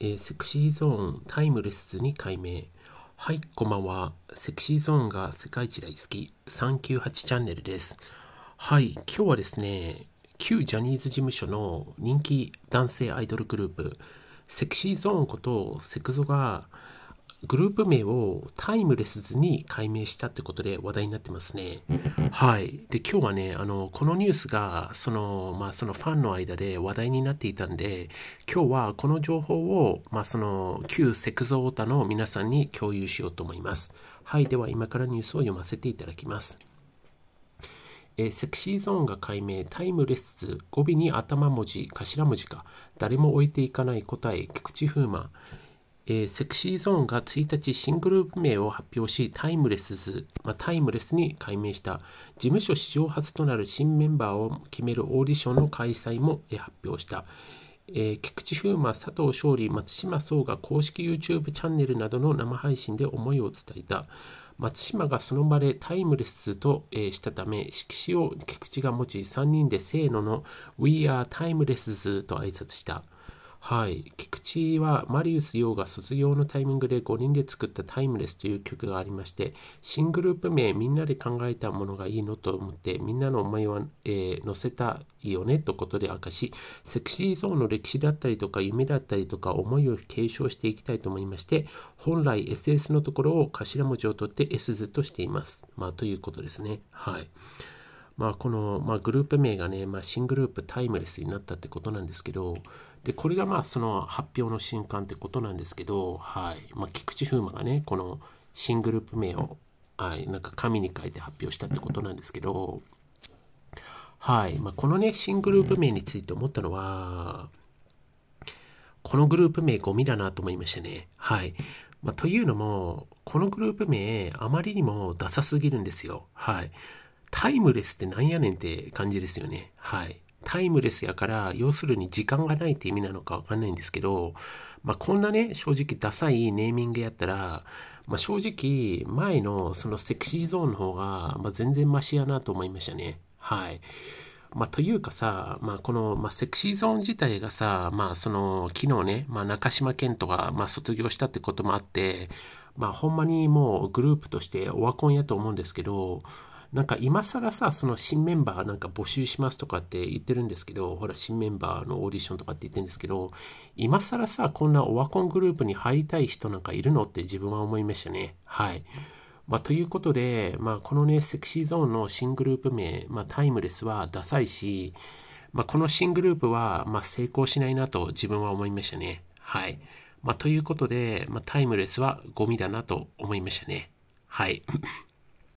えー、セクシーゾーンタイムレスに改名。はい、こんばんは。セクシーゾーンが世界一大好き、398チャンネルです。はい、今日はですね、旧ジャニーズ事務所の人気男性アイドルグループ、セクシーゾーンことセクゾが、グループ名をタイムレスズに改名したってことで話題になってますね。はい。で、今日はね、あの、このニュースが、その、まあ、そのファンの間で話題になっていたんで、今日はこの情報を、まあ、その、旧セクゾータの皆さんに共有しようと思います。はい。では、今からニュースを読ませていただきます。えセクシーゾーンが解明タイムレスズ語尾に頭文字頭文字か誰も置いていかない答え菊池風磨、えー、セクシーゾーンが1日新グループ名を発表し、タイムレスズ、まあ、タイムレスに改名した、事務所史上初となる新メンバーを決めるオーディションの開催も、えー、発表した。えー、菊池風磨、佐藤勝利、松島壮が公式 YouTube チャンネルなどの生配信で思いを伝えた。松島がその場でタイムレスと、えー、したため、色紙を菊池が持ち、3人でせーのの We are timeless と挨拶した。はい、菊池はマリウス陽が卒業のタイミングで5人で作った「タイムレス」という曲がありまして新グループ名みんなで考えたものがいいのと思ってみんなの思いは、えー、載せたいよねとことで明かしセクシーゾーンの歴史だったりとか夢だったりとか思いを継承していきたいと思いまして本来 SS のところを頭文字を取って S 図としています、まあ、ということですねはい。まあ、この、まあ、グループ名がね、まあ、新グループタイムレスになったってことなんですけど、で、これがまあ、その発表の瞬間ってことなんですけど、はい。まあ、菊池風磨がね、この新グループ名を、はい、なんか紙に書いて発表したってことなんですけど、はい。まあ、このね、新グループ名について思ったのは、このグループ名ゴミだなと思いましたね。はい。まあ、というのも、このグループ名、あまりにもダサすぎるんですよ。はい。タイムレスってなんやねんって感じですよね。はい。タイムレスやから、要するに時間がないって意味なのかわかんないんですけど、まあ、こんなね、正直ダサいネーミングやったら、まあ、正直、前のそのセクシーゾーンの方が、まあ、全然マシやなと思いましたね。はい。まあ、というかさ、まあ、この、まあ、セクシーゾーン自体がさ、まあ、その、昨日ね、まあ、中島健人が、まあ、卒業したってこともあって、まあ、ほんまにもうグループとしてオワコンやと思うんですけど、なんか今更さ、その新メンバーなんか募集しますとかって言ってるんですけど、ほら、新メンバーのオーディションとかって言ってるんですけど、今更さ、こんなオワコングループに入りたい人なんかいるのって自分は思いましたね。はい。まあ、ということで、まあ、このね、セクシーゾーンの新グループ名、まあ、タイムレスはダサいし、まあ、この新グループは、まあ、成功しないなと自分は思いましたね。はい。まあ、ということで、まあ、タイムレスはゴミだなと思いましたね。はい。